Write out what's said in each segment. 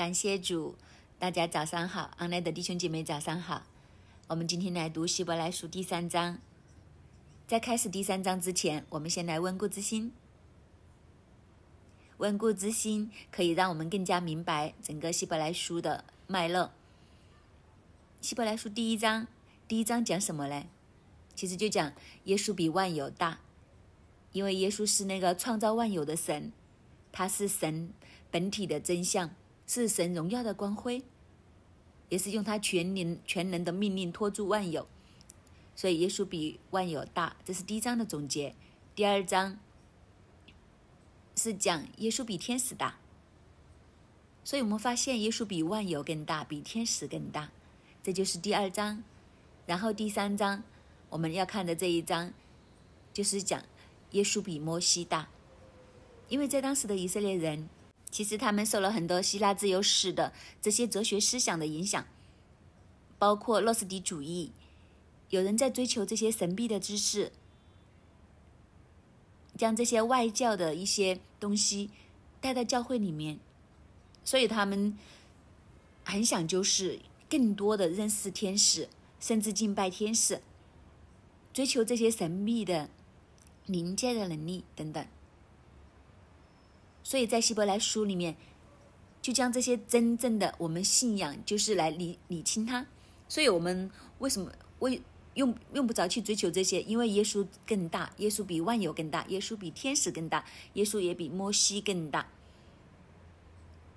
感谢主，大家早上好，安莱的弟兄姐妹早上好。我们今天来读希伯来书第三章。在开始第三章之前，我们先来温故知新。温故知新可以让我们更加明白整个希伯来书的脉络。希伯来书第一章，第一章讲什么呢？其实就讲耶稣比万有大，因为耶稣是那个创造万有的神，他是神本体的真相。是神荣耀的光辉，也是用他全能全能的命令托住万有，所以耶稣比万有大。这是第一章的总结。第二章是讲耶稣比天使大，所以我们发现耶稣比万有更大，比天使更大。这就是第二章。然后第三章我们要看的这一章，就是讲耶稣比摩西大，因为在当时的以色列人。其实他们受了很多希腊自由史的这些哲学思想的影响，包括洛斯底主义。有人在追求这些神秘的知识，将这些外教的一些东西带到教会里面，所以他们很想就是更多的认识天使，甚至敬拜天使，追求这些神秘的灵界的能力等等。所以在希伯来书里面，就将这些真正的我们信仰，就是来理理清它。所以我们为什么为用用不着去追求这些？因为耶稣更大，耶稣比万有更大，耶稣比天使更大，耶稣也比摩西更大。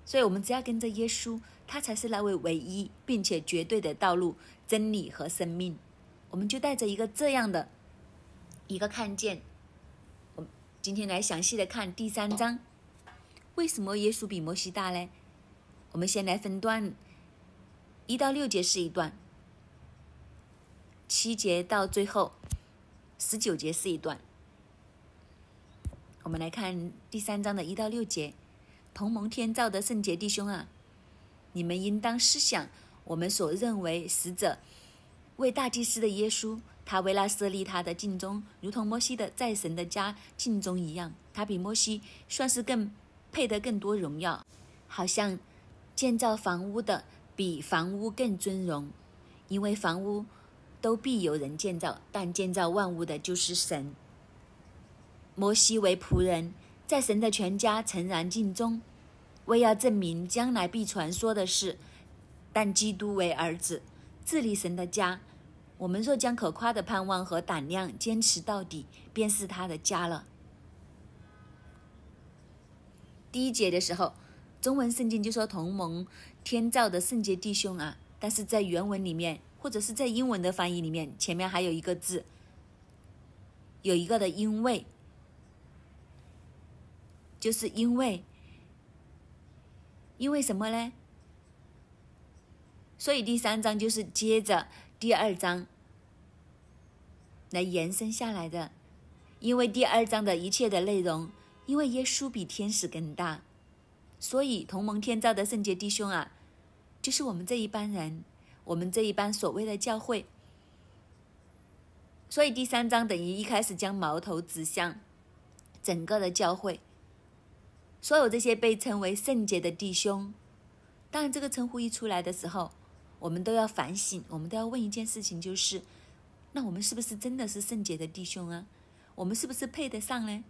所以我们只要跟着耶稣，他才是那位唯一并且绝对的道路、真理和生命。我们就带着一个这样的一个看见，我们今天来详细的看第三章。为什么耶稣比摩西大呢？我们先来分段，一到六节是一段，七节到最后十九节是一段。我们来看第三章的一到六节：同盟天造的圣洁弟兄啊，你们应当思想，我们所认为死者为大祭司的耶稣，他为那设立他的敬忠，如同摩西的在神的家敬忠一样，他比摩西算是更。配得更多荣耀，好像建造房屋的比房屋更尊荣，因为房屋都必有人建造，但建造万物的就是神。摩西为仆人，在神的全家诚然敬忠，为要证明将来必传说的事；但基督为儿子，治理神的家。我们若将可夸的盼望和胆量坚持到底，便是他的家了。第一节的时候，中文圣经就说“同盟天造的圣洁弟兄啊”，但是在原文里面，或者是在英文的翻译里面，前面还有一个字，有一个的因为，就是因为，因为什么呢？所以第三章就是接着第二章来延伸下来的，因为第二章的一切的内容。因为耶稣比天使更大，所以同盟天造的圣洁弟兄啊，就是我们这一班人，我们这一班所谓的教会。所以第三章等于一开始将矛头指向整个的教会，所有这些被称为圣洁的弟兄。当然，这个称呼一出来的时候，我们都要反省，我们都要问一件事情，就是：那我们是不是真的是圣洁的弟兄啊？我们是不是配得上呢？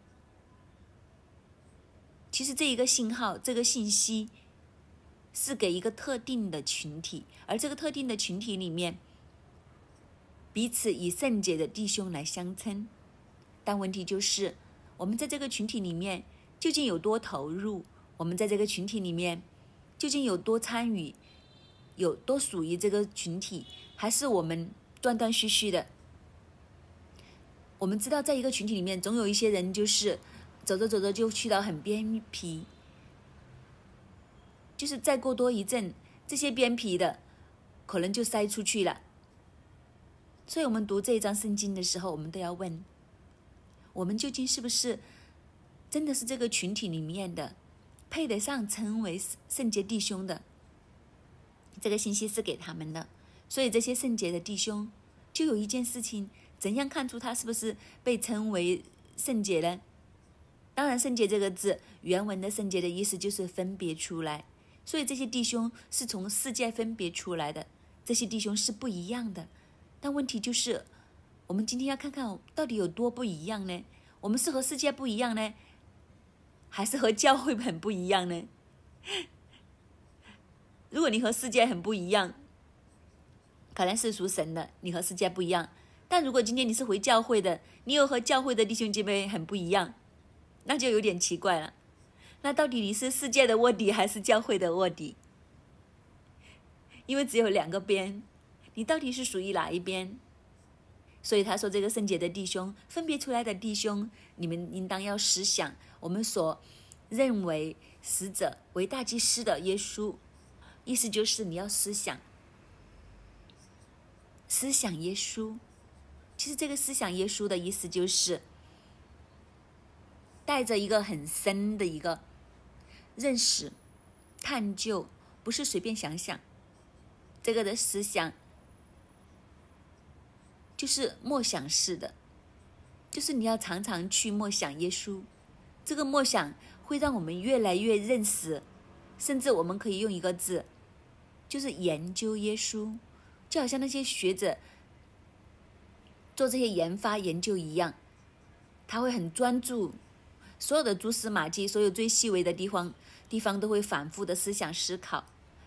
其实这一个信号，这个信息，是给一个特定的群体，而这个特定的群体里面，彼此以圣洁的弟兄来相称。但问题就是，我们在这个群体里面究竟有多投入？我们在这个群体里面究竟有多参与？有多属于这个群体？还是我们断断续续的？我们知道，在一个群体里面，总有一些人就是。走着走着就去到很边皮，就是再过多一阵，这些边皮的可能就塞出去了。所以，我们读这一章圣经的时候，我们都要问：我们究竟是不是真的是这个群体里面的，配得上称为圣洁弟兄的？这个信息是给他们的。所以，这些圣洁的弟兄就有一件事情：怎样看出他是不是被称为圣洁呢？当然，“圣洁”这个字，原文的“圣洁”的意思就是分别出来，所以这些弟兄是从世界分别出来的。这些弟兄是不一样的，但问题就是，我们今天要看看到底有多不一样呢？我们是和世界不一样呢，还是和教会很不一样呢？如果你和世界很不一样，可能是属神的，你和世界不一样；但如果今天你是回教会的，你有和教会的弟兄姐妹很不一样。那就有点奇怪了，那到底你是世界的卧底还是教会的卧底？因为只有两个边，你到底是属于哪一边？所以他说：“这个圣洁的弟兄，分别出来的弟兄，你们应当要思想，我们所认为死者为大祭司的耶稣。”意思就是你要思想，思想耶稣。其实这个思想耶稣的意思就是。带着一个很深的一个认识、探究，不是随便想想这个的思想，就是默想式的，就是你要常常去默想耶稣。这个默想会让我们越来越认识，甚至我们可以用一个字，就是研究耶稣，就好像那些学者做这些研发研究一样，他会很专注。所有的蛛丝马迹，所有最细微的地方，地方都会反复的思想思考，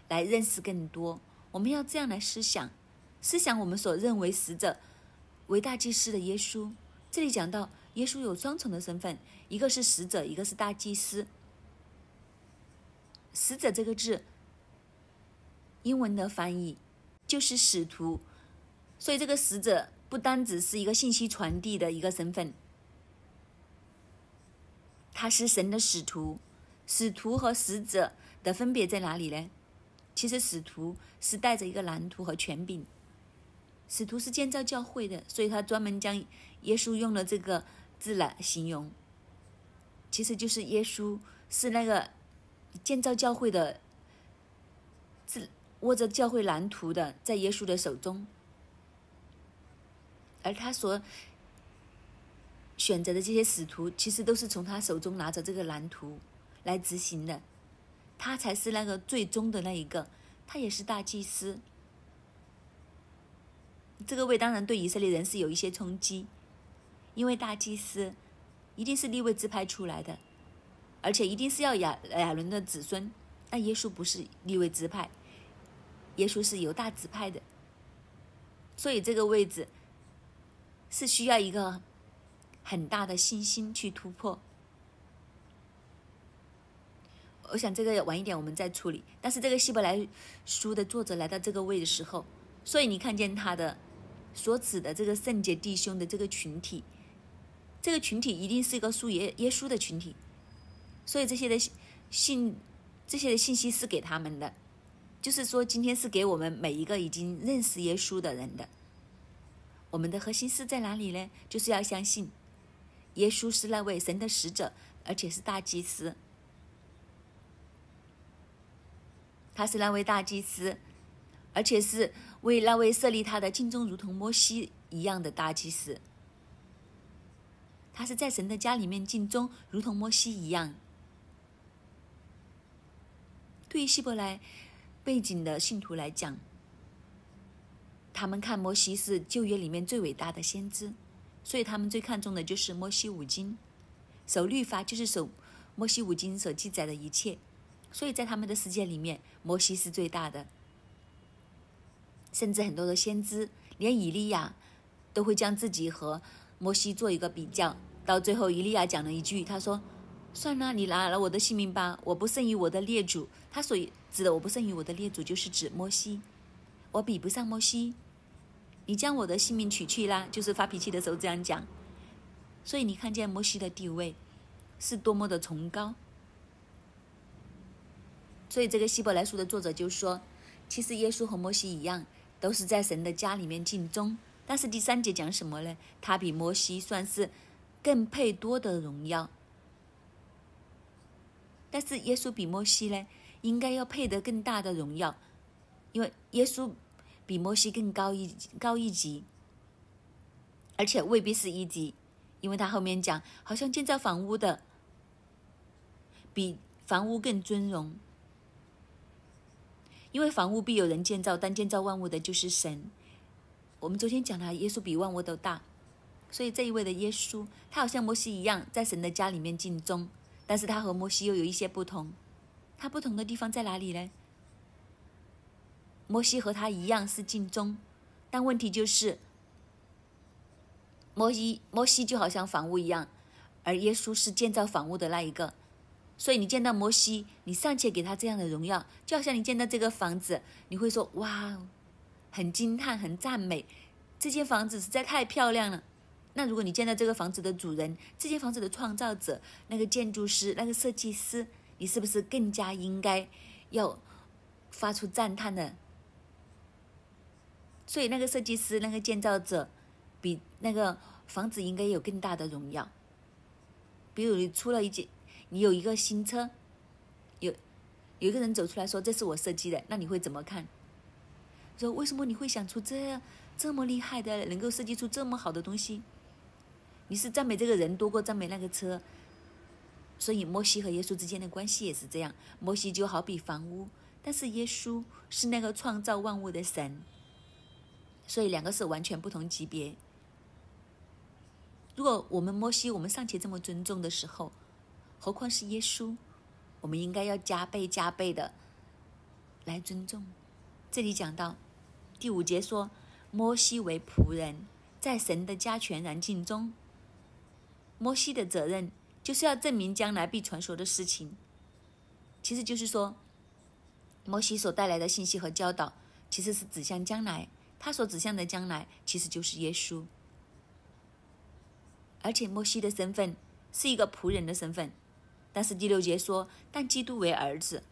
来认识更多。我们要这样来思想，思想我们所认为死者、伟大祭司的耶稣。这里讲到耶稣有双重的身份，一个是死者，一个是大祭司。死者这个字，英文的翻译就是使徒，所以这个使者不单只是一个信息传递的一个身份。他是神的使徒，使徒和使者，的分别在哪里呢？其实使徒是带着一个蓝图和权柄，使徒是建造教会的，所以他专门将耶稣用了这个字来形容。其实就是耶稣是那个建造教会的，自握着教会蓝图的，在耶稣的手中，而他所。选择的这些使徒其实都是从他手中拿着这个蓝图来执行的，他才是那个最终的那一个，他也是大祭司。这个位当然对以色列人是有一些冲击，因为大祭司一定是立位支派出来的，而且一定是要亚亚伦的子孙。那耶稣不是立位支派，耶稣是犹大支派的，所以这个位置是需要一个。很大的信心去突破。我想这个晚一点我们再处理。但是这个希伯来书的作者来到这个位的时候，所以你看见他的所指的这个圣洁弟兄的这个群体，这个群体一定是一个属耶耶稣的群体。所以这些的信，这些的信息是给他们的，就是说今天是给我们每一个已经认识耶稣的人的。我们的核心是在哪里呢？就是要相信。耶稣是那位神的使者，而且是大祭司。他是那位大祭司，而且是为那位设立他的敬忠，如同摩西一样的大祭司。他是在神的家里面敬忠，如同摩西一样。对于希伯来背景的信徒来讲，他们看摩西是旧约里面最伟大的先知。所以他们最看重的就是摩西五经，守律法就是守摩西五经所记载的一切。所以在他们的世界里面，摩西是最大的，甚至很多的先知，连以利亚都会将自己和摩西做一个比较。到最后，以利亚讲了一句，他说：“算了，你拿了我的性命吧，我不胜于我的列祖。”他所指的“我不胜于我的列祖”，就是指摩西，我比不上摩西。你将我的性命取去啦，就是发脾气的时候这样讲。所以你看见摩西的地位是多么的崇高。所以这个希伯来书的作者就说，其实耶稣和摩西一样，都是在神的家里面尽忠。但是第三节讲什么呢？他比摩西算是更配多的荣耀。但是耶稣比摩西呢，应该要配得更大的荣耀，因为耶稣。比摩西更高一高一级，而且未必是一级，因为他后面讲好像建造房屋的比房屋更尊荣，因为房屋必有人建造，但建造万物的就是神。我们昨天讲了耶稣比万物都大，所以这一位的耶稣，他好像摩西一样在神的家里面尽忠，但是他和摩西又有一些不同，他不同的地方在哪里呢？摩西和他一样是敬宗，但问题就是，摩西摩西就好像房屋一样，而耶稣是建造房屋的那一个，所以你见到摩西，你尚且给他这样的荣耀，就好像你见到这个房子，你会说哇，很惊叹，很赞美，这间房子实在太漂亮了。那如果你见到这个房子的主人，这间房子的创造者，那个建筑师，那个设计师，你是不是更加应该要发出赞叹的所以，那个设计师、那个建造者，比那个房子应该有更大的荣耀。比如，你出了一件，你有一个新车，有有一个人走出来说：“这是我设计的。”那你会怎么看？说为什么你会想出这这么厉害的，能够设计出这么好的东西？你是赞美这个人，多过赞美那个车。所以，摩西和耶稣之间的关系也是这样。摩西就好比房屋，但是耶稣是那个创造万物的神。所以，两个是完全不同级别。如果我们摩西我们尚且这么尊重的时候，何况是耶稣？我们应该要加倍、加倍的来尊重。这里讲到第五节说：“摩西为仆人，在神的加权然尽中，摩西的责任就是要证明将来必传说的事情。”其实，就是说，摩西所带来的信息和教导，其实是指向将来。他所指向的将来其实就是耶稣，而且摩西的身份是一个仆人的身份，但是第六节说：“但基督为儿子。”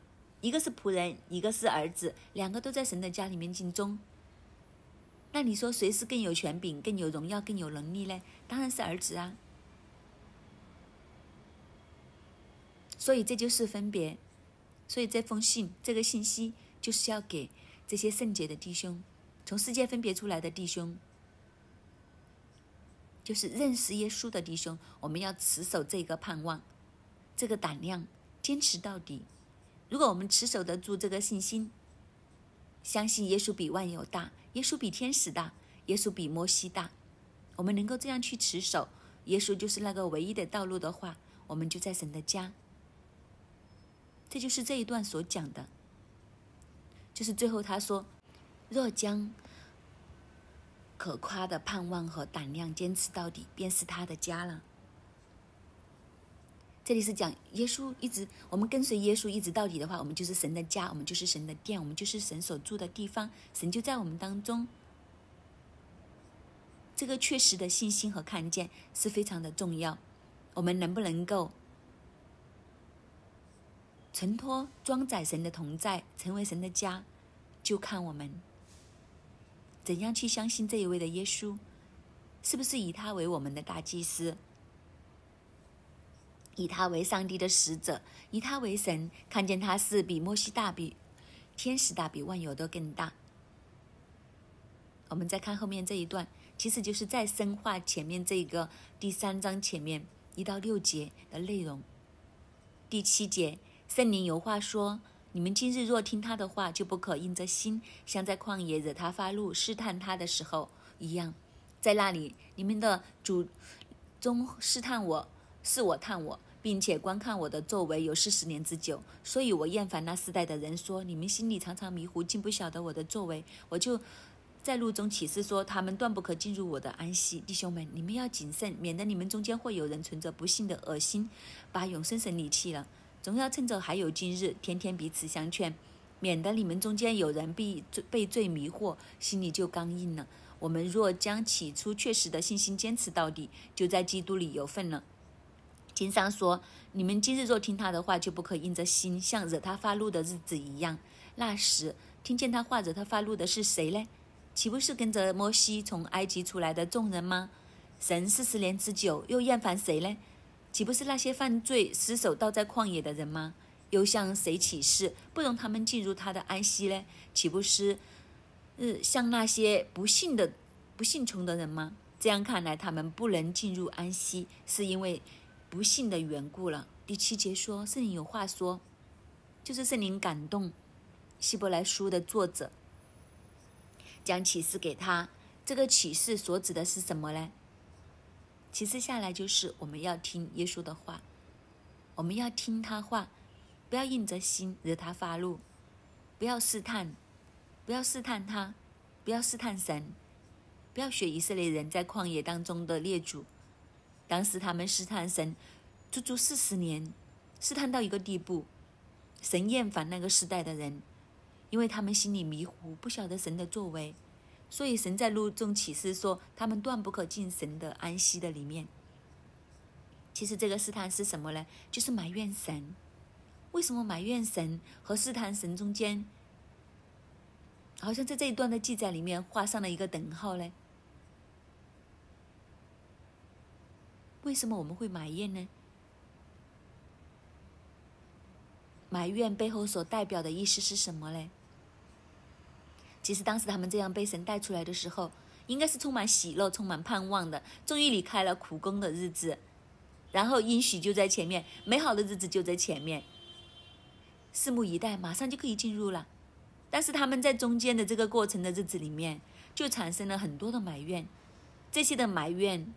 一个是仆人，一个是儿子，两个都在神的家里面尽忠。那你说谁是更有权柄、更有荣耀、更有能力呢？当然是儿子啊！所以这就是分别，所以这封信、这个信息就是要给这些圣洁的弟兄。从世界分别出来的弟兄，就是认识耶稣的弟兄。我们要持守这个盼望，这个胆量，坚持到底。如果我们持守得住这个信心，相信耶稣比万有大，耶稣比天使大，耶稣比摩西大，我们能够这样去持守，耶稣就是那个唯一的道路的话，我们就在神的家。这就是这一段所讲的，就是最后他说。若将可夸的盼望和胆量坚持到底，便是他的家了。这里是讲耶稣一直，我们跟随耶稣一直到底的话，我们就是神的家，我们就是神的殿，我们就是神所住的地方，神就在我们当中。这个确实的信心和看见是非常的重要。我们能不能够承托装载神的同在，成为神的家，就看我们。怎样去相信这一位的耶稣？是不是以他为我们的大祭司，以他为上帝的使者，以他为神，看见他是比摩西大，比天使大，比万有都更大？我们再看后面这一段，其实就是在深化前面这个第三章前面一到六节的内容。第七节，圣灵有话说。你们今日若听他的话，就不可硬着心，像在旷野惹他发怒、试探他的时候一样。在那里，你们的主中试探我，试我探我，并且观看我的作为有四十年之久。所以我厌烦那世代的人，说你们心里常常迷糊，竟不晓得我的作为。我就在路中启示说，他们断不可进入我的安息。弟兄们，你们要谨慎，免得你们中间会有人存着不幸的恶心，把永生神离弃了。总要趁着还有今日，天天彼此相劝，免得你们中间有人被被罪迷惑，心里就刚硬了。我们若将起初确实的信心坚持到底，就在基督里有份了。经上说：“你们今日若听他的话，就不可硬着心，像惹他发怒的日子一样。那时听见他话惹他发怒的是谁呢？岂不是跟着摩西从埃及出来的众人吗？神四十年之久又厌烦谁呢？”岂不是那些犯罪失手倒在旷野的人吗？又向谁启示，不容他们进入他的安息呢？岂不是，是向那些不信的、不信从的人吗？这样看来，他们不能进入安息，是因为不信的缘故了。第七节说，圣灵有话说，就是圣灵感动希伯来书的作者，将启示给他。这个启示所指的是什么呢？其次下来就是我们要听耶稣的话，我们要听他话，不要硬着心惹他发怒，不要试探，不要试探他，不要试探神，不要学以色列人在旷野当中的列祖，当时他们试探神，足足四十年，试探到一个地步，神厌烦那个时代的人，因为他们心里迷糊，不晓得神的作为。所以神在路中启示说，他们断不可进神的安息的里面。其实这个试探是什么呢？就是埋怨神。为什么埋怨神和试探神中间，好像在这一段的记载里面画上了一个等号呢？为什么我们会埋怨呢？埋怨背后所代表的意思是什么呢？其实当时他们这样被神带出来的时候，应该是充满喜乐、充满盼望的，终于离开了苦工的日子，然后应许就在前面，美好的日子就在前面，拭目以待，马上就可以进入了。但是他们在中间的这个过程的日子里面，就产生了很多的埋怨，这些的埋怨，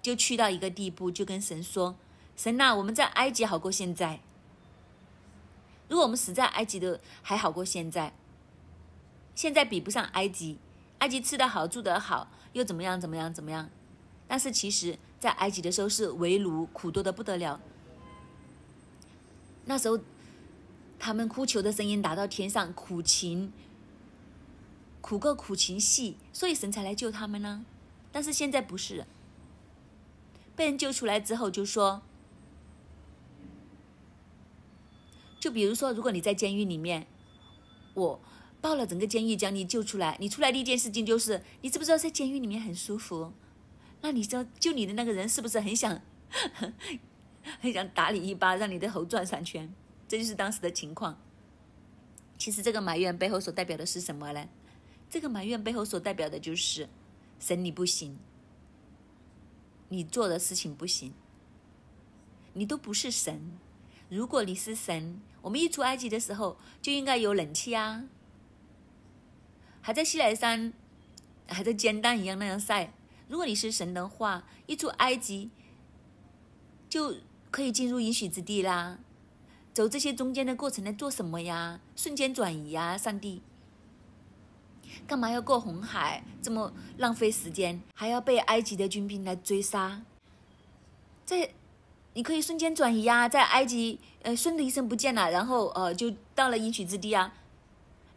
就去到一个地步，就跟神说：“神呐，我们在埃及好过现在，如果我们死在埃及的还好过现在。”现在比不上埃及，埃及吃的好，住的好，又怎么样？怎么样？怎么样？但是其实，在埃及的时候是围炉，苦多的不得了。那时候，他们哭求的声音达到天上，苦情，苦个苦情戏，所以神才来救他们呢。但是现在不是，被人救出来之后就说，就比如说，如果你在监狱里面，我。爆了整个监狱，将你救出来。你出来第一件事情就是，你知不知道在监狱里面很舒服？那你说救你的那个人是不是很想 很想打你一巴，让你的头转三圈？这就是当时的情况。其实这个埋怨背后所代表的是什么呢？这个埋怨背后所代表的就是，神你不行，你做的事情不行，你都不是神。如果你是神，我们一出埃及的时候就应该有冷气啊。还在西来山，还在煎蛋一样那样晒。如果你是神的话，一出埃及就可以进入应许之地啦。走这些中间的过程来做什么呀？瞬间转移呀，上帝，干嘛要过红海这么浪费时间，还要被埃及的军兵来追杀？在，你可以瞬间转移啊，在埃及，呃，顺的一声不见了，然后呃，就到了应许之地啊。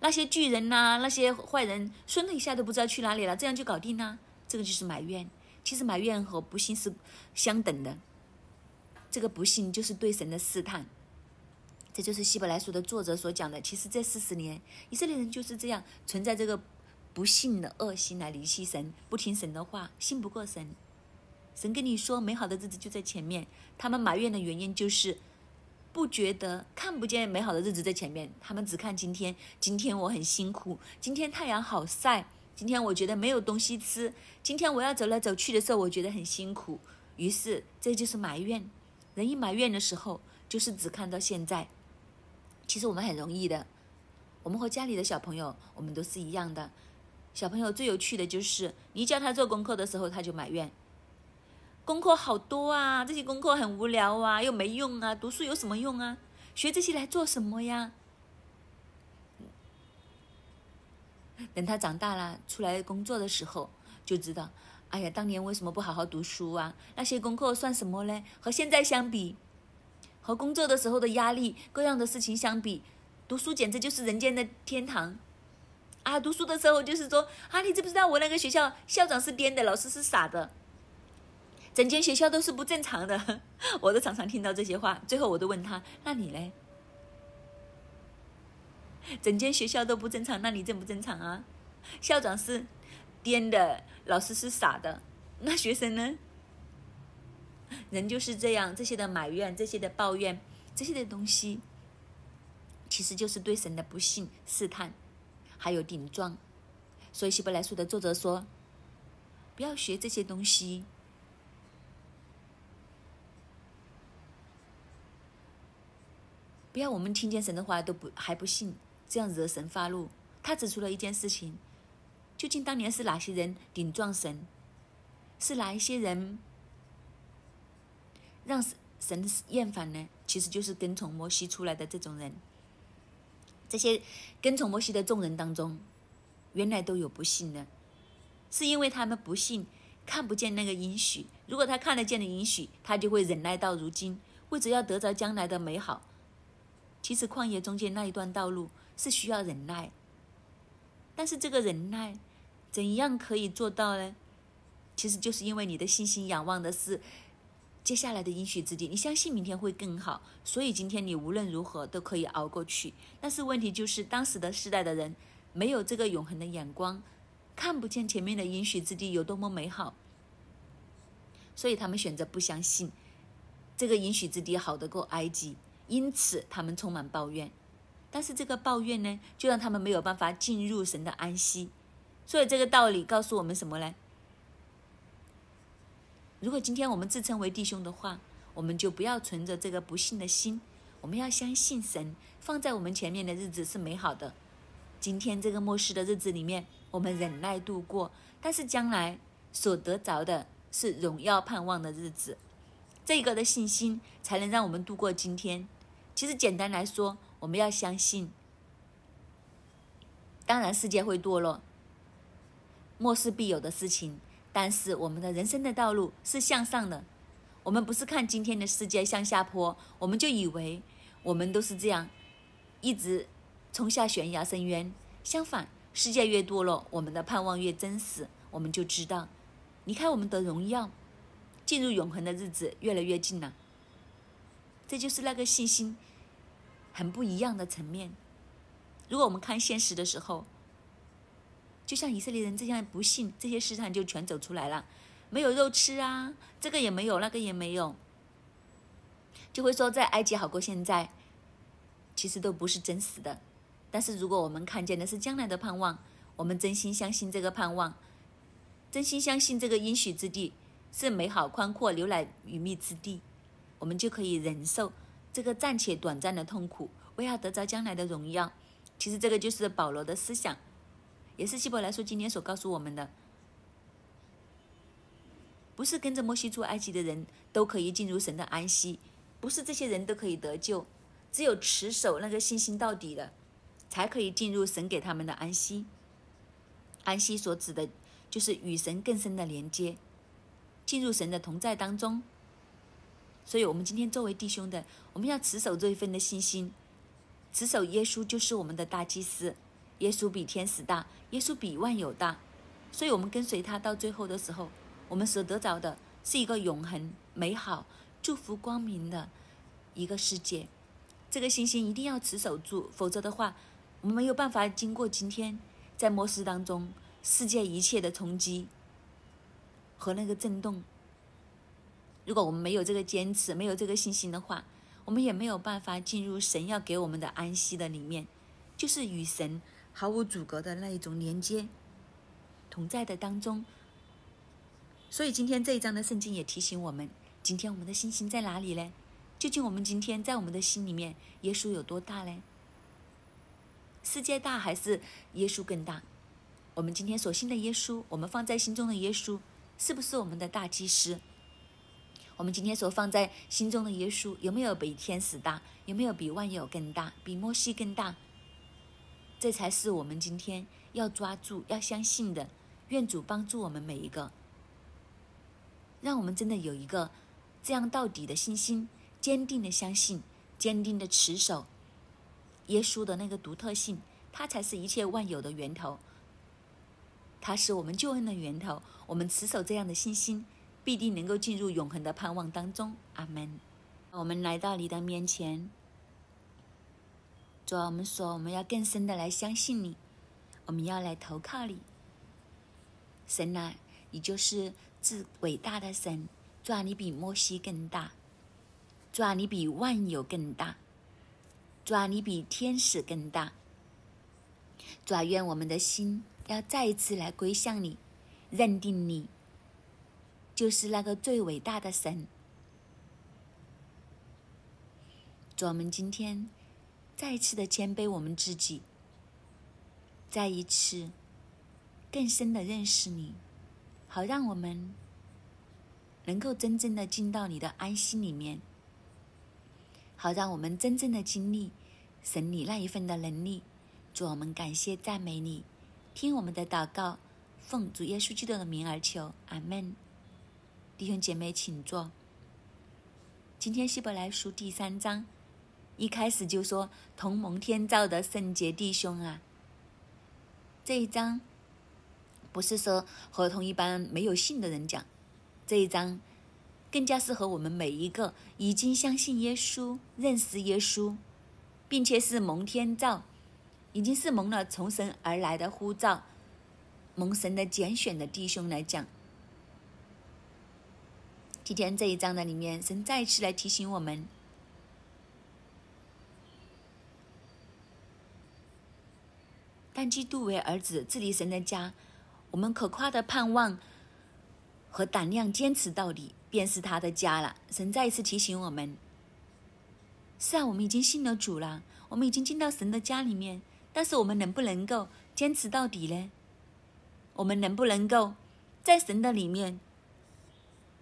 那些巨人呐，那些坏人，顺了一下都不知道去哪里了，这样就搞定了。这个就是埋怨。其实埋怨和不幸是相等的。这个不幸就是对神的试探。这就是《希伯来书》的作者所讲的。其实这四十年，以色列人就是这样存在这个不幸的恶心来离弃神，不听神的话，信不过神。神跟你说美好的日子就在前面，他们埋怨的原因就是。不觉得看不见美好的日子在前面，他们只看今天。今天我很辛苦，今天太阳好晒，今天我觉得没有东西吃，今天我要走来走去的时候，我觉得很辛苦。于是这就是埋怨。人一埋怨的时候，就是只看到现在。其实我们很容易的，我们和家里的小朋友，我们都是一样的。小朋友最有趣的就是，你叫他做功课的时候，他就埋怨。功课好多啊，这些功课很无聊啊，又没用啊，读书有什么用啊？学这些来做什么呀？等他长大了，出来工作的时候就知道，哎呀，当年为什么不好好读书啊？那些功课算什么嘞？和现在相比，和工作的时候的压力、各样的事情相比，读书简直就是人间的天堂。啊，读书的时候就是说，啊，你知不知道我那个学校校长是癫的，老师是傻的。整间学校都是不正常的，我都常常听到这些话。最后我都问他：“那你呢？”整间学校都不正常，那你正不正常啊？校长是癫的，老师是傻的，那学生呢？人就是这样。这些的埋怨，这些的抱怨，这些的东西，其实就是对神的不信试探，还有顶撞。所以《希伯来书》的作者说：“不要学这些东西。”不要我们听见神的话都不还不信，这样惹神发怒。他指出了一件事情：究竟当年是哪些人顶撞神？是哪一些人让神厌烦呢？其实就是跟从摩西出来的这种人。这些跟从摩西的众人当中，原来都有不信的，是因为他们不信，看不见那个应许。如果他看得见的应许，他就会忍耐到如今，为只要得着将来的美好。其实旷野中间那一段道路是需要忍耐，但是这个忍耐怎样可以做到呢？其实就是因为你的信心仰望的是接下来的应许之地，你相信明天会更好，所以今天你无论如何都可以熬过去。但是问题就是当时的世代的人没有这个永恒的眼光，看不见前面的应许之地有多么美好，所以他们选择不相信这个应许之地好得过埃及。因此，他们充满抱怨，但是这个抱怨呢，就让他们没有办法进入神的安息。所以这个道理告诉我们什么呢？如果今天我们自称为弟兄的话，我们就不要存着这个不幸的心，我们要相信神放在我们前面的日子是美好的。今天这个末世的日子里面，我们忍耐度过，但是将来所得着的是荣耀盼望的日子。这个的信心才能让我们度过今天。其实简单来说，我们要相信。当然，世界会堕落，末世必有的事情。但是，我们的人生的道路是向上的。我们不是看今天的世界向下坡，我们就以为我们都是这样，一直冲下悬崖深渊。相反，世界越堕落，我们的盼望越真实。我们就知道，离开我们的荣耀，进入永恒的日子越来越近了。这就是那个信心。很不一样的层面。如果我们看现实的时候，就像以色列人这样不信，这些试探就全走出来了，没有肉吃啊，这个也没有，那个也没有，就会说在埃及好过现在。其实都不是真实的。但是如果我们看见的是将来的盼望，我们真心相信这个盼望，真心相信这个应许之地是美好宽阔、牛奶与蜜之地，我们就可以忍受。这个暂且短暂的痛苦，为要得着将来的荣耀。其实这个就是保罗的思想，也是希伯来说今天所告诉我们的。不是跟着摩西出埃及的人都可以进入神的安息，不是这些人都可以得救，只有持守那个信心到底的，才可以进入神给他们的安息。安息所指的，就是与神更深的连接，进入神的同在当中。所以，我们今天作为弟兄的，我们要持守这一份的信心，持守耶稣就是我们的大祭司。耶稣比天使大，耶稣比万有大。所以，我们跟随他到最后的时候，我们所得着的是一个永恒、美好、祝福、光明的一个世界。这个信心一定要持守住，否则的话，我们没有办法经过今天在末世当中世界一切的冲击和那个震动。如果我们没有这个坚持，没有这个信心的话，我们也没有办法进入神要给我们的安息的里面，就是与神毫无阻隔的那一种连接，同在的当中。所以今天这一章的圣经也提醒我们：，今天我们的心心在哪里呢？究竟我们今天在我们的心里面，耶稣有多大呢？世界大还是耶稣更大？我们今天所信的耶稣，我们放在心中的耶稣，是不是我们的大祭司？我们今天所放在心中的耶稣，有没有比天使大？有没有比万有更大？比摩西更大？这才是我们今天要抓住、要相信的。愿主帮助我们每一个，让我们真的有一个这样到底的信心，坚定的相信，坚定的持守耶稣的那个独特性，他才是一切万有的源头，他是我们救恩的源头。我们持守这样的信心。必定能够进入永恒的盼望当中。阿门。我们来到你的面前，主啊，我们说我们要更深的来相信你，我们要来投靠你。神啊，你就是至伟大的神，主啊，你比摩西更大，主啊，你比万有更大，主啊，你比天使更大。主啊，愿我们的心要再一次来归向你，认定你。就是那个最伟大的神。主，我们今天再次的谦卑我们自己，再一次更深的认识你，好让我们能够真正的进到你的安息里面，好让我们真正的经历神你那一份的能力。主，我们感谢赞美你，听我们的祷告，奉主耶稣基督的名而求，阿门。弟兄姐妹，请坐。今天《希伯来书》第三章一开始就说：“同蒙天造的圣洁弟兄啊，这一章不是说和同一般没有信的人讲，这一章更加适合我们每一个已经相信耶稣、认识耶稣，并且是蒙天造、已经是蒙了从神而来的呼召、蒙神的拣选的弟兄来讲。”今天这一章的里面，神再一次来提醒我们：但基督为儿子，治理神的家，我们可夸的盼望和胆量，坚持到底，便是他的家了。神再一次提醒我们：是啊，我们已经信了主了，我们已经进到神的家里面，但是我们能不能够坚持到底呢？我们能不能够在神的里面？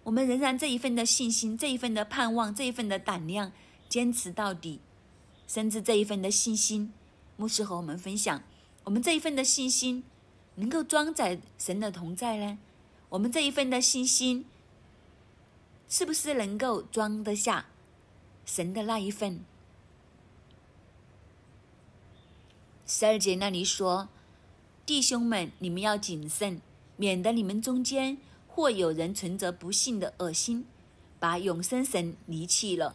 我们仍然这一份的信心，这一份的盼望，这一份的胆量，坚持到底。甚至这一份的信心，牧师和我们分享，我们这一份的信心，能够装载神的同在呢？我们这一份的信心，是不是能够装得下神的那一份？十二姐那里说，弟兄们，你们要谨慎，免得你们中间。或有人存着不幸的恶心，把永生神离弃了。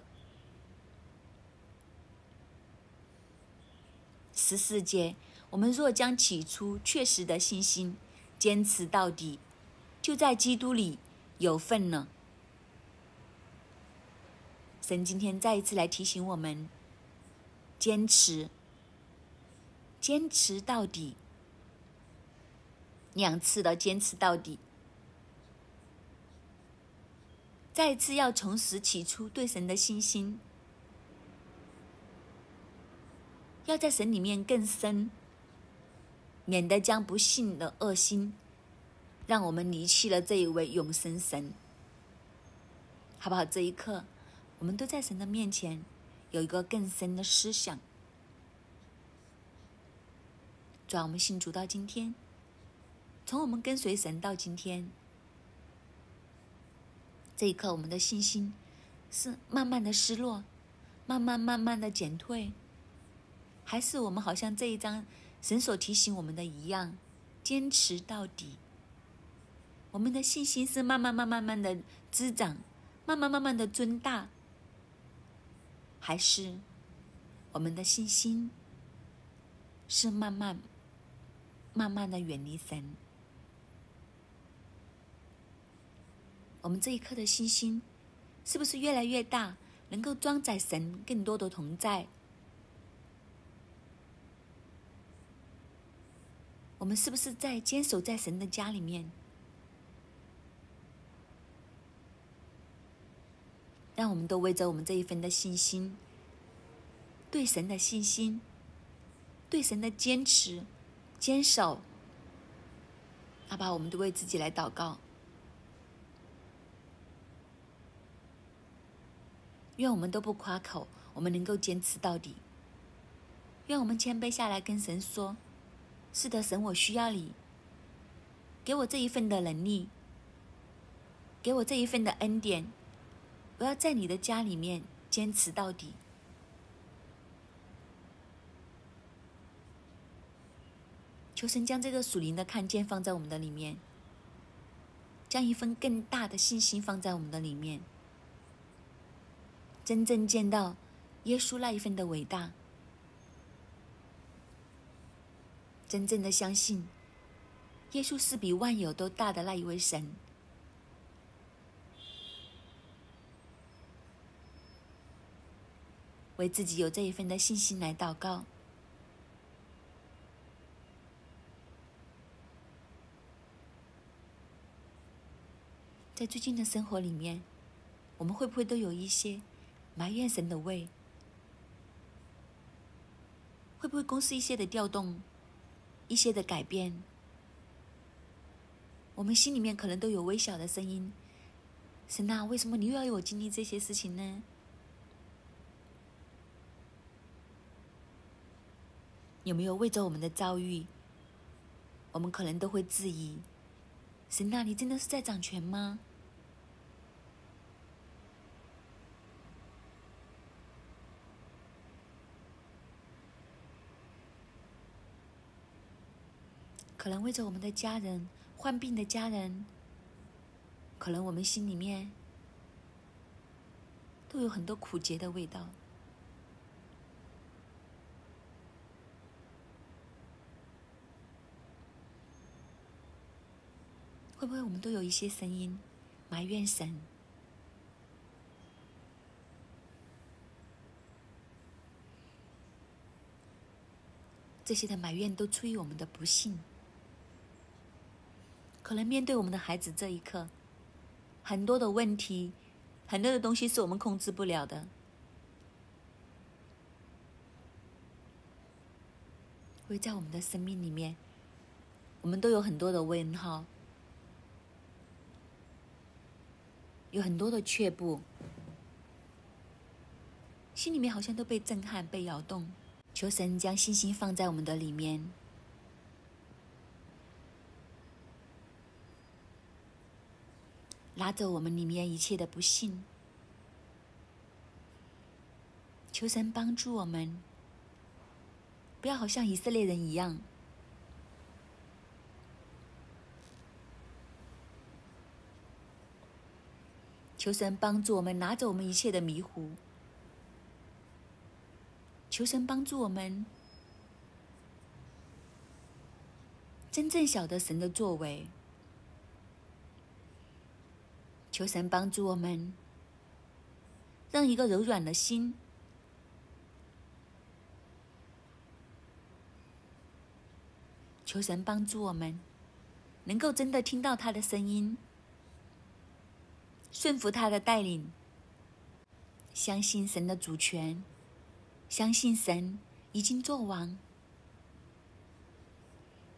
十四节，我们若将起初确实的信心坚持到底，就在基督里有份了。神今天再一次来提醒我们：坚持，坚持到底，两次的坚持到底。再次要重拾起初对神的信心，要在神里面更深，免得将不幸的恶心，让我们离弃了这一位永生神，好不好？这一刻，我们都在神的面前有一个更深的思想，转要我们信主到今天，从我们跟随神到今天。这一刻，我们的信心是慢慢的失落，慢慢慢慢的减退，还是我们好像这一张绳索提醒我们的一样，坚持到底？我们的信心是慢慢慢慢慢的滋长，慢慢慢慢的增大，还是我们的信心是慢慢慢慢的远离神？我们这一刻的信心，是不是越来越大，能够装载神更多的同在？我们是不是在坚守在神的家里面？让我们都为着我们这一份的信心，对神的信心，对神的坚持、坚守，阿爸，我们都为自己来祷告。愿我们都不夸口，我们能够坚持到底。愿我们谦卑下来，跟神说：“是的，神，我需要你，给我这一份的能力，给我这一份的恩典，我要在你的家里面坚持到底。”求神将这个属灵的看见放在我们的里面，将一份更大的信心放在我们的里面。真正见到耶稣那一份的伟大，真正的相信耶稣是比万有都大的那一位神，为自己有这一份的信心来祷告。在最近的生活里面，我们会不会都有一些？埋怨神的位，会不会公司一些的调动，一些的改变，我们心里面可能都有微小的声音：神呐，为什么你又要我经历这些事情呢？有没有为着我们的遭遇，我们可能都会质疑：神呐，你真的是在掌权吗？可能为着我们的家人，患病的家人，可能我们心里面都有很多苦节的味道。会不会我们都有一些声音埋怨神？这些的埋怨都出于我们的不幸。可能面对我们的孩子这一刻，很多的问题，很多的东西是我们控制不了的，会在我们的生命里面，我们都有很多的问号，有很多的却步，心里面好像都被震撼、被摇动。求神将信心放在我们的里面。拿走我们里面一切的不幸，求神帮助我们，不要好像以色列人一样。求神帮助我们拿走我们一切的迷糊，求神帮助我们真正晓得神的作为。求神帮助我们，让一个柔软的心；求神帮助我们，能够真的听到他的声音，顺服他的带领，相信神的主权，相信神已经做完，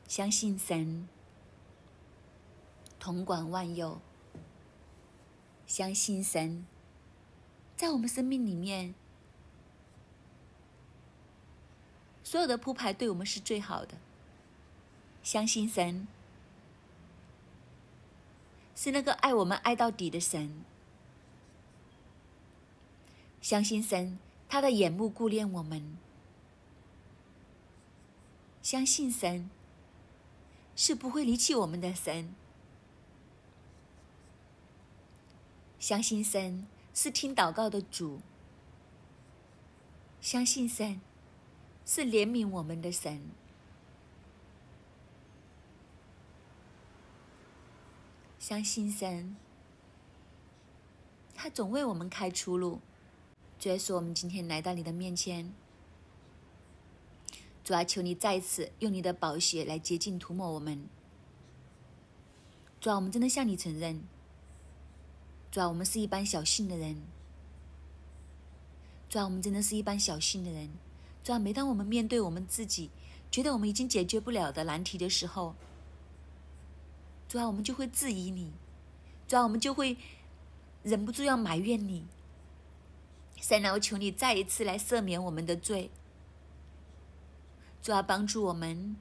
相信神统管万有。相信神，在我们生命里面，所有的铺排对我们是最好的。相信神，是那个爱我们爱到底的神。相信神，他的眼目顾念我们。相信神，是不会离弃我们的神。相信神是听祷告的主。相信神是怜悯我们的神。相信神，他总为我们开出路。主要是我们今天来到你的面前。主啊，求你再次用你的宝血来洁净涂抹我们。主啊，我们真的向你承认。主要我们是一般小信的人。主要我们真的是一般小信的人。主要每当我们面对我们自己，觉得我们已经解决不了的难题的时候，主要我们就会质疑你；主要我们就会忍不住要埋怨你。圣我求你再一次来赦免我们的罪。主要帮助我们。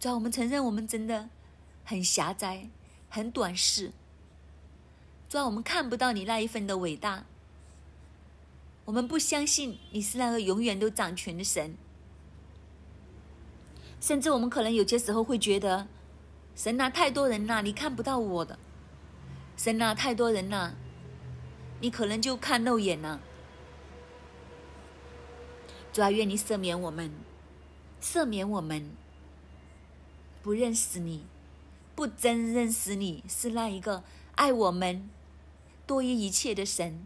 主要我们承认我们真的很狭窄，很短视。主要我们看不到你那一份的伟大，我们不相信你是那个永远都掌权的神，甚至我们可能有些时候会觉得，神呐，太多人呐，你看不到我的，神呐，太多人呐，你可能就看漏眼了。主要愿你赦免我们，赦免我们不认识你，不真认识你是那一个爱我们。多于一切的神，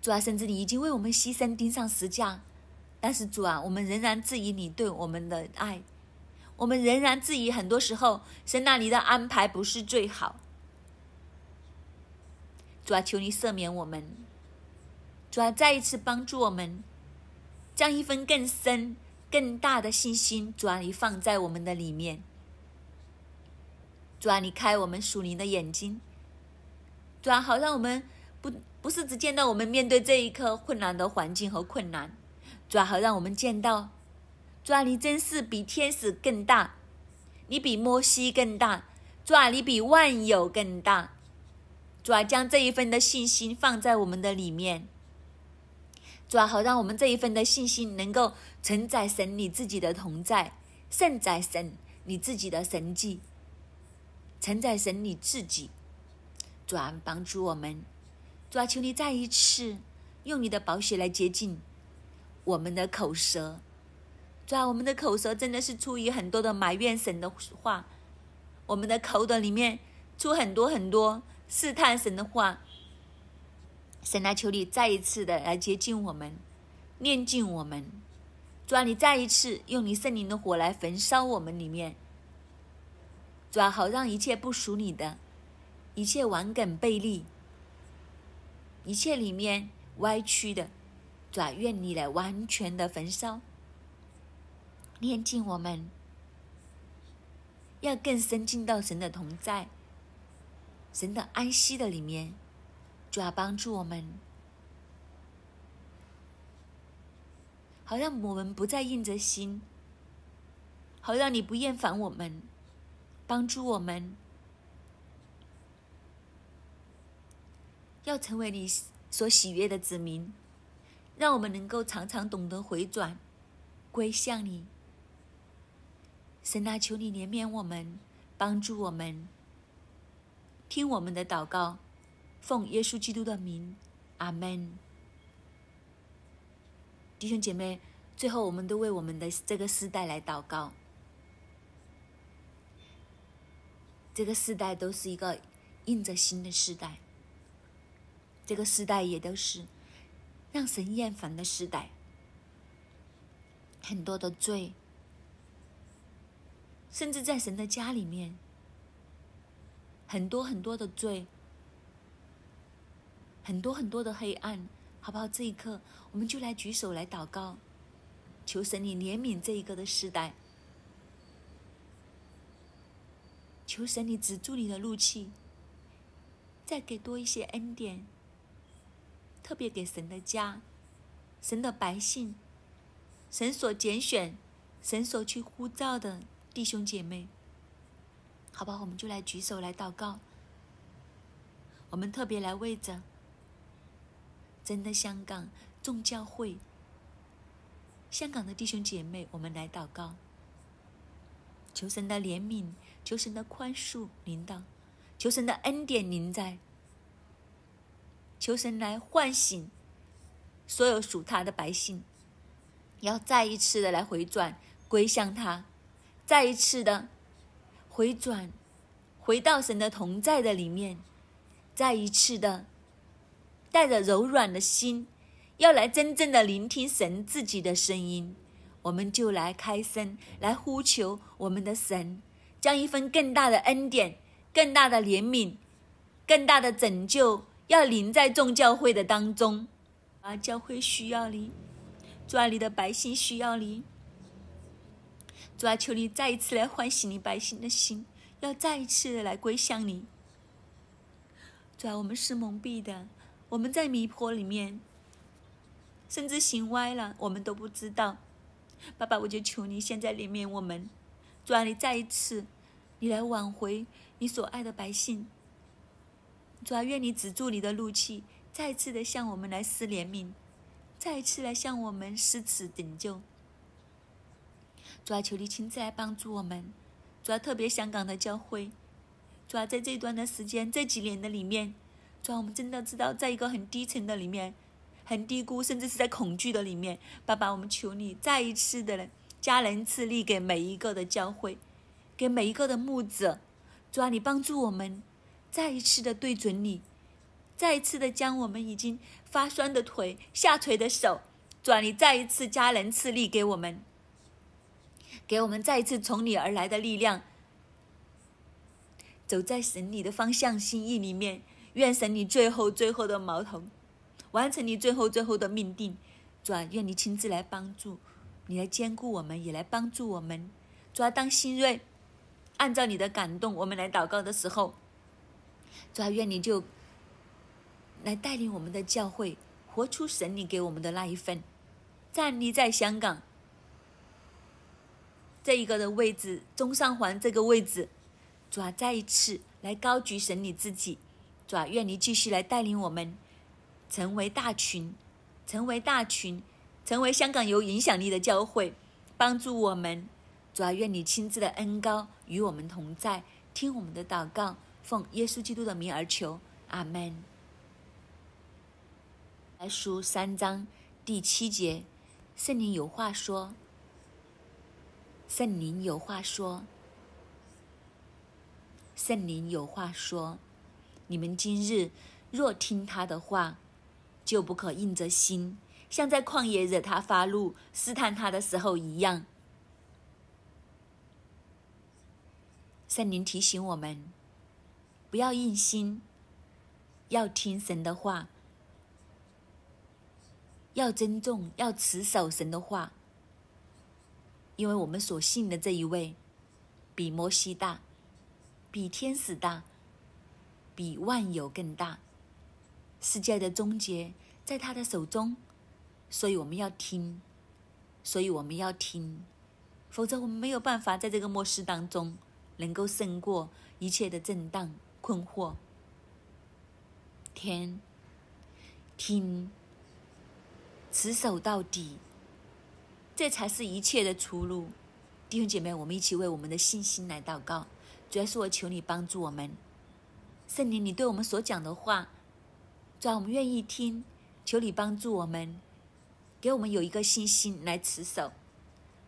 主啊，甚至你已经为我们牺牲，钉上十架，但是主啊，我们仍然质疑你对我们的爱，我们仍然质疑，很多时候神那里的安排不是最好。主啊，求你赦免我们，主啊，再一次帮助我们，将一份更深、更大的信心，主啊，你放在我们的里面。主啊，你开我们属灵的眼睛。主要好，让我们不不是只见到我们面对这一刻困难的环境和困难。主要好，让我们见到，主啊，你真是比天使更大，你比摩西更大，主啊，你比万有更大。主啊，将这一份的信心放在我们的里面。主要好，让我们这一份的信心能够承载神你自己的同在，盛载神你自己的神迹，承载神你自己。主啊，帮助我们！主啊，求你再一次用你的宝血来洁净我们的口舌。主啊，我们的口舌真的是出于很多的埋怨神的话，我们的口的里面出很多很多试探神的话。神啊，求你再一次的来接近我们，念进我们。主啊，你再一次用你圣灵的火来焚烧我们里面。主啊，好让一切不属你的。一切顽梗背离，一切里面歪曲的，转愿你来完全的焚烧，炼进我们，要更深进到神的同在、神的安息的里面，要帮助我们，好让我们不再硬着心，好让你不厌烦我们，帮助我们。要成为你所喜悦的子民，让我们能够常常懂得回转，归向你。神啊，求你怜悯我们，帮助我们，听我们的祷告，奉耶稣基督的名，阿门。弟兄姐妹，最后我们都为我们的这个时代来祷告。这个时代都是一个印着心的时代。这个时代也都是让神厌烦的时代，很多的罪，甚至在神的家里面，很多很多的罪，很多很多的黑暗，好不好？这一刻，我们就来举手来祷告，求神你怜悯这一个的时代，求神你止住你的怒气，再给多一些恩典。特别给神的家，神的百姓，神所拣选、神所去呼召的弟兄姐妹，好吧，我们就来举手来祷告。我们特别来为着真的香港众教会、香港的弟兄姐妹，我们来祷告，求神的怜悯，求神的宽恕，领导，求神的恩典临在。求神来唤醒所有属他的百姓，要再一次的来回转归向他，再一次的回转回到神的同在的里面，再一次的带着柔软的心，要来真正的聆听神自己的声音。我们就来开声，来呼求我们的神，将一份更大的恩典、更大的怜悯、更大的拯救。要临在众教会的当中，啊，教会需要你，主啊，你的百姓需要你，主啊，求你再一次来唤醒你百姓的心，要再一次来归向你。主啊，我们是蒙蔽的，我们在迷坡里面，甚至行歪了，我们都不知道。爸爸，我就求你，现在怜悯我们，主啊，你再一次，你来挽回你所爱的百姓。主要愿你止住你的怒气，再次的向我们来施怜悯，再次来向我们施此拯救。主要求你亲自来帮助我们，主要特别香港的教会，主要在这段的时间这几年的里面，主要我们真的知道在一个很低层的里面，很低估甚至是在恐惧的里面，爸爸，我们求你再一次的加人赐力给每一个的教会，给每一个的牧者，主要你帮助我们。再一次的对准你，再一次的将我们已经发酸的腿、下垂的手，转你再一次加人赐力给我们，给我们再一次从你而来的力量。走在神你的方向心意里面，愿神你最后最后的矛头，完成你最后最后的命定。转愿你亲自来帮助，你来兼顾我们，也来帮助我们。抓当新锐，按照你的感动，我们来祷告的时候。主要愿你就来带领我们的教会，活出神你给我们的那一份，站立在香港这一个的位置，中上环这个位置。主要再一次来高举神你自己。主要愿你继续来带领我们，成为大群，成为大群，成为香港有影响力的教会，帮助我们。主要愿你亲自的恩高与我们同在，听我们的祷告。奉耶稣基督的名而求，阿门。来书三章第七节，圣灵有话说：“圣灵有话说，圣灵有话说，你们今日若听他的话，就不可硬着心，像在旷野惹他发怒、试探他的时候一样。”圣灵提醒我们。不要硬心，要听神的话，要尊重，要持守神的话，因为我们所信的这一位，比摩西大，比天使大，比万有更大。世界的终结在他的手中，所以我们要听，所以我们要听，否则我们没有办法在这个末世当中能够胜过一切的震荡。困惑，天听，持守到底，这才是一切的出路。弟兄姐妹，我们一起为我们的信心来祷告。主要是我求你帮助我们，圣灵，你对我们所讲的话，要我们愿意听，求你帮助我们，给我们有一个信心来持守，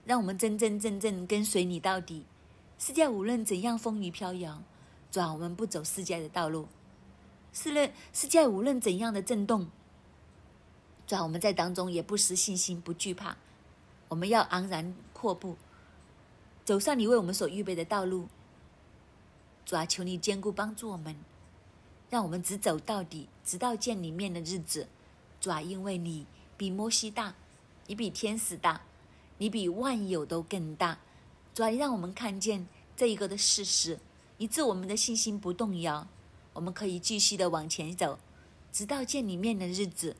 让我们真真正正跟随你到底。世界无论怎样风雨飘摇。主啊，我们不走世界的道路，世论世界无论怎样的震动，主啊，我们在当中也不失信心，不惧怕，我们要昂然阔步，走上你为我们所预备的道路。主啊，求你坚固帮助我们，让我们直走到底，直到见你面的日子。主啊，因为你比摩西大，你比天使大，你比万有都更大。主啊，让我们看见这一个的事实。以致我们的信心不动摇，我们可以继续的往前走，直到见你面的日子。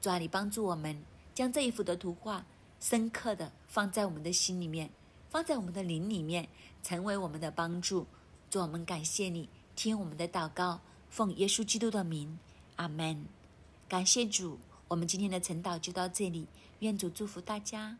主啊，你帮助我们，将这一幅的图画深刻的放在我们的心里面，放在我们的灵里面，成为我们的帮助。主，我们感谢你，听我们的祷告，奉耶稣基督的名，阿门。感谢主，我们今天的晨祷就到这里，愿主祝福大家。